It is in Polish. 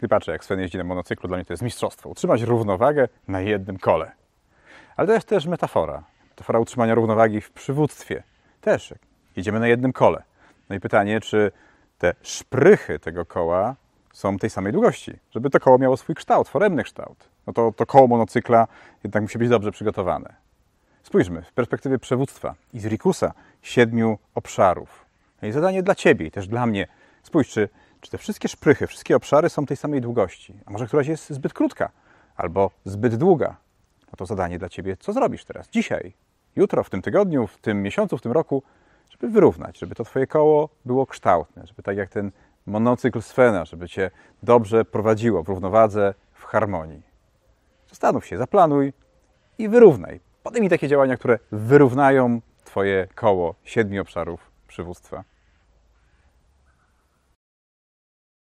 Klipacze, jak Sven jeździ na monocyklu, dla mnie to jest mistrzostwo. Utrzymać równowagę na jednym kole. Ale to jest też metafora. Metafora utrzymania równowagi w przywództwie. Też. Jedziemy na jednym kole. No i pytanie, czy te szprychy tego koła są tej samej długości, żeby to koło miało swój kształt, foremny kształt. No to, to koło monocykla jednak musi być dobrze przygotowane. Spójrzmy w perspektywie przewództwa i z Rikusa siedmiu obszarów. No I zadanie dla Ciebie i też dla mnie. Spójrz, czy czy te wszystkie szprychy, wszystkie obszary są tej samej długości? A może któraś jest zbyt krótka albo zbyt długa? No to zadanie dla Ciebie, co zrobisz teraz, dzisiaj, jutro, w tym tygodniu, w tym miesiącu, w tym roku, żeby wyrównać, żeby to Twoje koło było kształtne, żeby tak jak ten monocykl Sfena, żeby Cię dobrze prowadziło w równowadze, w harmonii. Zastanów się, zaplanuj i wyrównaj. Podejmij takie działania, które wyrównają Twoje koło siedmiu obszarów przywództwa.